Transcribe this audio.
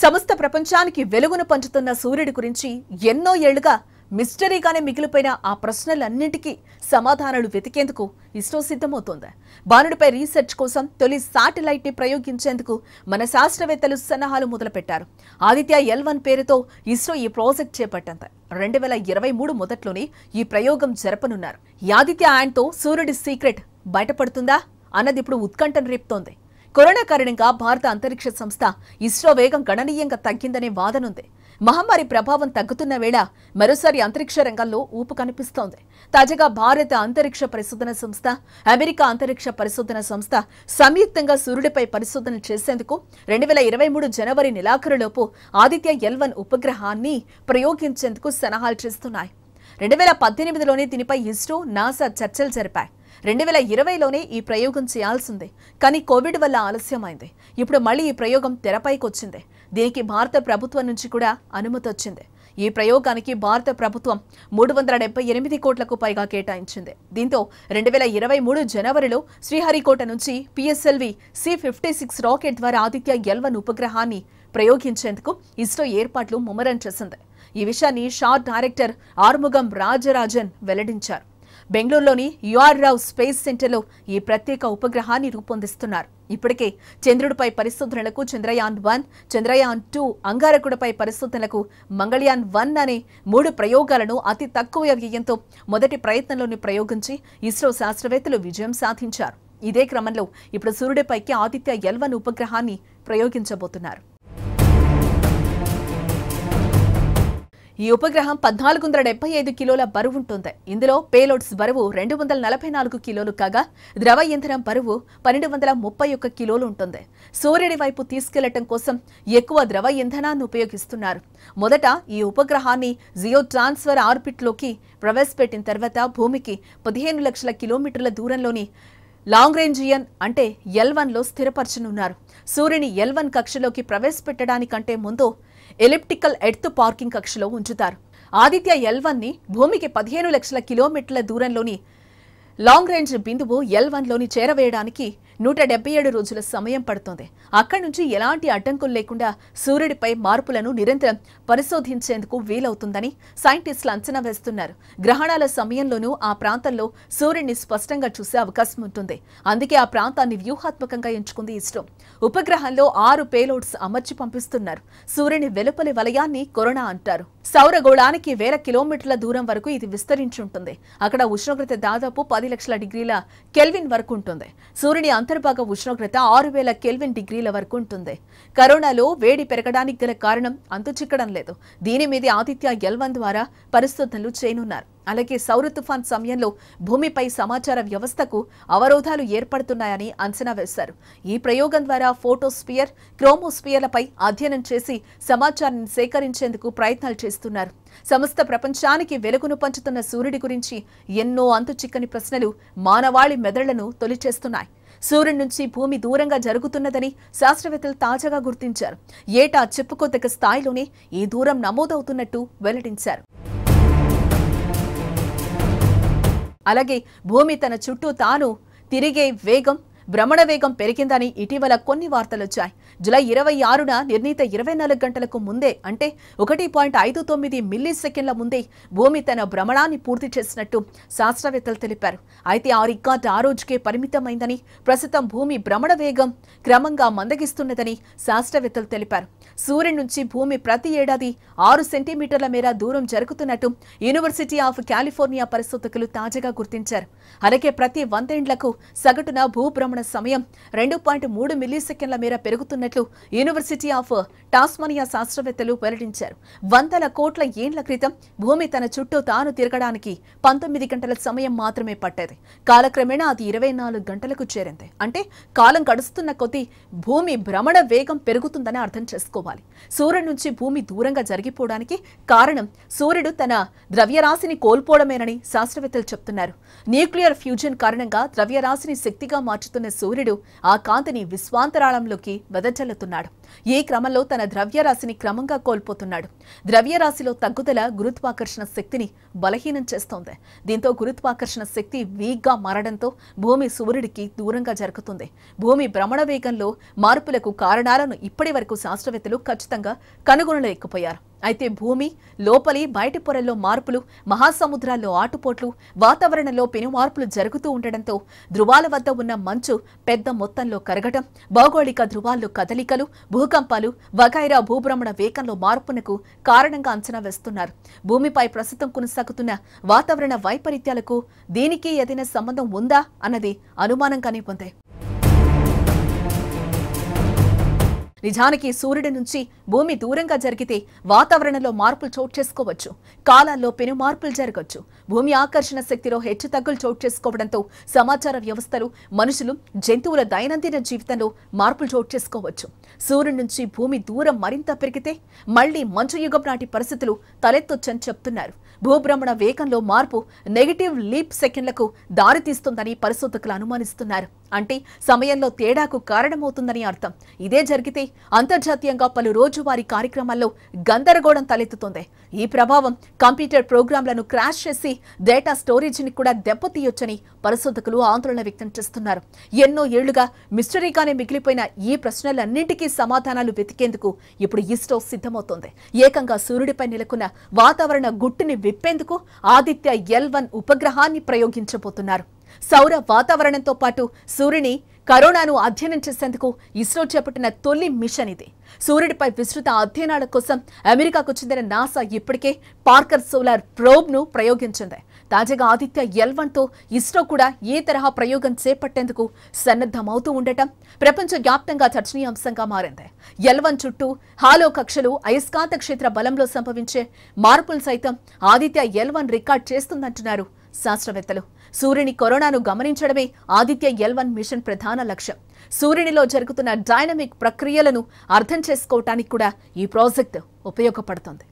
సమస్త ప్రపంచానికి వెలుగును పంచుతున్న సూర్యుడి గురించి ఎన్నో ఏళ్లుగా మిస్టరీగానే మిగిలిపోయిన ఆ ప్రశ్నలన్నింటికీ సమాధానాలు వెతికేందుకు ఇస్రో సిద్ధమవుతోంది బాణుడిపై రీసెర్చ్ కోసం తొలి శాటిలైట్ ని ప్రయోగించేందుకు మన శాస్త్రవేత్తలు సన్నాహాలు మొదలుపెట్టారు ఆదిత్య ఎల్ వన్ పేరుతో ఇస్రో ఈ ప్రాజెక్ట్ చేపట్టింది రెండు వేల ఇరవై మూడు మొదట్లోనే ఈ ప్రయోగం జరపనున్నారు ఆదిత్య ఆయనతో సూర్యుడి సీక్రెట్ బయటపడుతుందా అన్నది ఇప్పుడు ఉత్కంఠను రేపుతోంది కరోనా కారణంగా భారత అంతరిక్ష సంస్థ ఇస్రో వేగం గణనీయంగా తగ్గిందనే వాదనుంది మహమ్మారి ప్రభావం తగ్గుతున్న వేళ మరోసారి అంతరిక్ష రంగంలో ఊపు కనిపిస్తోంది తాజాగా భారత అంతరిక్ష పరిశోధన సంస్థ అమెరికా అంతరిక్ష పరిశోధన సంస్థ సంయుక్తంగా సూర్యుడిపై పరిశోధన చేసేందుకు రెండు ఇరవై మూడు జనవరి నెలాఖరులోపు ఆదిత్య ఎల్వన్ ఉపగ్రహాన్ని ప్రయోగించేందుకు సలహాలు చేస్తున్నాయి రెండు వేల పద్దెనిమిదిలోనే దీనిపై ఇస్రో నాసా చర్చలు జరిపాయి రెండు వేల ఇరవైలోనే ఈ ప్రయోగం చేయాల్సిందే కానీ కోవిడ్ వల్ల ఆలస్యమైంది ఇప్పుడు మళ్ళీ ఈ ప్రయోగం తెరపైకి వచ్చింది దీనికి భారత ప్రభుత్వం నుంచి కూడా అనుమతి వచ్చింది ఈ ప్రయోగానికి భారత ప్రభుత్వం మూడు వందల డెబ్బై ఎనిమిది కోట్లకు పైగా కేటాయించింది దీంతో రెండు వేల ఇరవై మూడు జనవరిలో శ్రీహరికోట నుంచి PSLV C fifty six rocket ద్వారా ఆదిత్య ఎల్వన్ ఉపగ్రహాన్ని ప్రయోగించేందుకు ఇస్రో ఏర్పాట్లు ముమ్మరం చేసింది ఈ విషయాన్ని షార్ డైరెక్టర్ ఆర్ముగం రాజరాజన్ వెల్లడించారు బెంగళూరులోని యుఆర్ రావు స్పేస్ సెంటర్లో ఈ ప్రత్యేక ఉపగ్రహాన్ని రూపొందిస్తున్నారు ఇప్పటికే చంద్రుడిపై పరిశోధనలకు చంద్రయాన్ వన్ చంద్రయాన్ టూ అంగారకుడిపై పరిశోధనలకు మంగళయాన్ వన్ అనే మూడు ప్రయోగాలను అతి తక్కువ వ్యయంతో మొదటి ప్రయత్నంలోని ప్రయోగించి ఇస్రో శాస్త్రవేత్తలు విజయం సాధించారు ఇదే క్రమంలో ఇప్పుడు సూర్యుడిపైకి ఆదిత్య ఎల్వన్ ఉపగ్రహాన్ని ప్రయోగించబోతున్నారు ఈ ఉపగ్రహం పద్నాలుగు వందల డెబ్బై ఐదు కిలోల బరువుంటుంది ఇందులో పేలోడ్స్ బరువు రెండు వందల నలభై నాలుగు కిలోలు కాగా ద్రవ ఇంధనం బరువు పన్నెండు వందల ముప్పై ఒక్క కిలోలు ఉంటుంది సూర్యుడి వైపు తీసుకెళ్లటం కోసం ఎక్కువ ద్రవ ఇంధనాన్ని ఉపయోగిస్తున్నారు మొదట ఈ ఉపగ్రహాన్ని జియో ట్రాన్స్ఫర్ ఆర్బిట్లోకి ప్రవేశపెట్టిన తర్వాత భూమికి పదిహేను లక్షల కిలోమీటర్ల దూరంలోని లాంగ్ రేంజియన్ అంటే ఎల్ వన్లో స్థిరపరచనున్నారు సూర్యుని ఎల్ వన్ కక్షలోకి ప్రవేశపెట్టడానికంటే ముందు ఎలిప్టికల్ ఎడ్త్ పార్కింగ్ కక్షలో ఉంచుతారు ఆదిత్య ని భూమికి పదిహేను లక్షల కిలోమీటర్ల దూరంలోని లాంగ్ రేంజ్ బిందువు ఎల్ వన్లోని చేరవేయడానికి నూట డెబ్బై ఏడు రోజుల సమయం పడుతోంది అక్కడి నుంచి ఎలాంటి అడ్డంకులు లేకుండా సూర్యుడిపై మార్పులను నిరంతరం పరిశోధించేందుకు వీలవుతుందని సైంటిస్టులు అంచనా వేస్తున్నారు గ్రహణాల సమయంలోనూ ఆ ప్రాంతంలో సూర్యుడిని స్పష్టంగా చూసే అవకాశం ఉంటుంది అందుకే ఆ ప్రాంతాన్ని వ్యూహాత్మకంగా ఎంచుకుంది ఇస్రో ఉపగ్రహంలో ఆరు పేలోడ్స్ అమర్చి పంపిస్తున్నారు సూర్యుని వెలుపలి వలయాన్ని కొరోనా అంటారు సౌరగోళానికి వేల కిలోమీటర్ల దూరం వరకు ఇది విస్తరించి ఉంటుంది అక్కడ ఉష్ణోగ్రత దాదాపు పది పది లక్షల డిగ్రీల కెల్విన్ వరకు ఉంటుంది సూర్యుని అంతర్భాగ ఉష్ణోగ్రత ఆరు వేల కెల్విన్ డిగ్రీల వరకు ఉంటుంది కరోనాలో వేడి పెరగడానికి గల కారణం అంతుచిక్కడం చిక్కడం లేదు దీని మీద ఆదిత్య ఎల్వన్ ద్వారా పరిశోధనలు చేయనున్నారు అలాగే సౌర తుఫాన్ సమయంలో భూమిపై సమాచార వ్యవస్థకు అవరోధాలు ఏర్పడుతున్నాయని అంచనా వేశారు ఈ ప్రయోగం ద్వారా ఫోటోస్పియర్ క్రోమోస్పియర్లపై అధ్యయనం చేసి సమాచారాన్ని సేకరించేందుకు ప్రయత్నాలు చేస్తున్నారు సమస్త ప్రపంచానికి వెలుగును పంచుతున్న సూర్యుడి గురించి ఎన్నో చిక్కని ప్రశ్నలు మానవాళి మెదళ్లను తొలిచేస్తున్నాయి సూర్యుడి నుంచి భూమి దూరంగా జరుగుతున్నదని శాస్త్రవేత్తలు తాజాగా గుర్తించారు ఏటా చెప్పుకోదగ్గ స్థాయిలోనే ఈ దూరం నమోదవుతున్నట్టు వెల్లడించారు అలాగే భూమి తన చుట్టూ తాను తిరిగే వేగం భ్రమణ వేగం పెరిగిందని ఇటీవల కొన్ని వార్తలొచ్చాయి జులై ఇరవై ఆరున నిర్ణీత ఇరవై నాలుగు గంటలకు ముందే అంటే ఒకటి పాయింట్ ఐదు తొమ్మిది మిల్లీ సెకండ్ల ముందే భూమి తన భ్రమణాన్ని పూర్తి చేసినట్టు శాస్త్రవేత్తలు తెలిపారు అయితే ఆ రికార్డు ఆ రోజుకే పరిమితమైందని ప్రస్తుతం భూమి భ్రమణ వేగం క్రమంగా మందగిస్తున్నదని శాస్త్రవేత్తలు తెలిపారు సూర్యుడి నుంచి భూమి ప్రతి ఏడాది ఆరు సెంటీమీటర్ల మేర దూరం జరుగుతున్నట్టు యూనివర్సిటీ ఆఫ్ కాలిఫోర్నియా పరిశోధకులు తాజాగా గుర్తించారు అలాగే ప్రతి వందేండ్లకు సగటున భూభ్రమణ ఆక్రమణ సమయం రెండు పాయింట్ మూడు సెకండ్ల మేర పెరుగుతున్నట్లు యూనివర్సిటీ ఆఫ్ టాస్మానియా శాస్త్రవేత్తలు వెల్లడించారు వందల కోట్ల ఏండ్ల క్రితం భూమి తన చుట్టూ తాను తిరగడానికి పంతొమ్మిది గంటల సమయం మాత్రమే పట్టేది కాలక్రమేణా అది ఇరవై గంటలకు చేరింది అంటే కాలం గడుస్తున్న కొద్దీ భూమి భ్రమణ వేగం పెరుగుతుందని అర్థం చేసుకోవాలి సూర్యుడి నుంచి భూమి దూరంగా జరిగిపోవడానికి కారణం సూర్యుడు తన ద్రవ్యరాశిని కోల్పోవడమేనని శాస్త్రవేత్తలు చెప్తున్నారు న్యూక్లియర్ ఫ్యూజన్ కారణంగా ద్రవ్యరాశిని శక్తిగా మార్చుతున్న ఉన్న సూర్యుడు ఆ కాంతిని విశ్వాంతరాళంలోకి వెదజల్లుతున్నాడు ఈ క్రమంలో తన ద్రవ్యరాశిని క్రమంగా కోల్పోతున్నాడు ద్రవ్యరాశిలో తగ్గుదల గురుత్వాకర్షణ శక్తిని బలహీనం చేస్తోంది దీంతో గురుత్వాకర్షణ శక్తి వీక్గా మారడంతో భూమి సూర్యుడికి దూరంగా జరుగుతుంది భూమి భ్రమణ వేగంలో మార్పులకు కారణాలను ఇప్పటి వరకు శాస్త్రవేత్తలు ఖచ్చితంగా కనుగొనలేకపోయారు అయితే భూమి లోపలి బయటి పొరల్లో మార్పులు మహాసముద్రాల్లో ఆటుపోట్లు వాతావరణంలో పెను మార్పులు జరుగుతూ ఉండడంతో ధృవాల వద్ద ఉన్న మంచు పెద్ద మొత్తంలో కరగటం భౌగోళిక ధృవాల్లో కదలికలు భూకంపాలు వగైరా భూభ్రమణ వేగంలో మార్పునకు కారణంగా అంచనా వేస్తున్నారు భూమిపై ప్రస్తుతం కొనసాగుతున్న వాతావరణ వైపరీత్యాలకు దీనికి ఏదైనా సంబంధం ఉందా అన్నది అనుమానంగానే పొందాయి నిజానికి సూర్యుడి నుంచి భూమి దూరంగా జరిగితే వాతావరణంలో మార్పులు చోటు చేసుకోవచ్చు కాలాల్లో పెను మార్పులు జరగవచ్చు భూమి ఆకర్షణ శక్తిలో హెచ్చుతగ్గులు చోటు చేసుకోవడంతో సమాచార వ్యవస్థలు మనుషులు జంతువుల దైనందిన జీవితంలో మార్పులు చోటు చేసుకోవచ్చు సూర్యుడి నుంచి భూమి దూరం మరింత పెరిగితే మళ్లీ మంచు యుగం నాటి పరిస్థితులు తలెత్తొచ్చని చెప్తున్నారు భూభ్రమణ వేగంలో మార్పు నెగిటివ్ లీప్ సెకండ్లకు దారితీస్తుందని పరిశోధకులు అనుమానిస్తున్నారు అంటే సమయంలో తేడాకు కారణమవుతుందని అర్థం ఇదే జరిగితే అంతర్జాతీయంగా పలు రోజువారీ కార్యక్రమాల్లో గందరగోళం తలెత్తుతుంది ఈ ప్రభావం కంప్యూటర్ ప్రోగ్రాంలను క్రాష్ చేసి డేటా స్టోరేజ్ని కూడా దెబ్బతీయొచ్చని పరిశోధకులు ఆందోళన వ్యక్తం చేస్తున్నారు ఎన్నో ఏళ్లుగా మిస్టరీగానే మిగిలిపోయిన ఈ ప్రశ్నలన్నింటికీ సమాధానాలు వెతికేందుకు ఇప్పుడు ఇస్రో సిద్ధమవుతోంది ఏకంగా సూర్యుడిపై నెలకొన్న వాతావరణ గుట్టుని విప్పేందుకు ఆదిత్య ఎల్ వన్ ఉపగ్రహాన్ని ప్రయోగించబోతున్నారు సౌర వాతావరణంతో పాటు సూర్యుని కరోనాను అధ్యయనం చేసేందుకు ఇస్రో చేపట్టిన తొలి మిషన్ ఇది సూర్యుడిపై విస్తృత అధ్యయనాల కోసం అమెరికాకు చెందిన నాసా ఇప్పటికే పార్కర్ సోలార్ ప్రోబ్ను ప్రయోగించింది తాజాగా ఆదిత్య తో ఇస్రో కూడా ఏ తరహా ప్రయోగం చేపట్టేందుకు సన్నద్ధమవుతూ ఉండటం ప్రపంచ వ్యాప్తంగా చర్చనీయాంశంగా మారింది ఎల్వన్ చుట్టూ హాలో కక్షలు అయస్కాంత క్షేత్ర బలంలో సంభవించే మార్పులు సైతం ఆదిత్య ఎల్వన్ రికార్డ్ చేస్తుందంటున్నారు శాస్త్రవేత్తలు సూర్యుని కరోనాను గమనించడమే ఆదిత్య ఎల్వన్ మిషన్ ప్రధాన లక్ష్యం సూర్యునిలో జరుగుతున్న డైనమిక్ ప్రక్రియలను అర్థం చేసుకోవటానికి కూడా ఈ ప్రాజెక్టు ఉపయోగపడుతుంది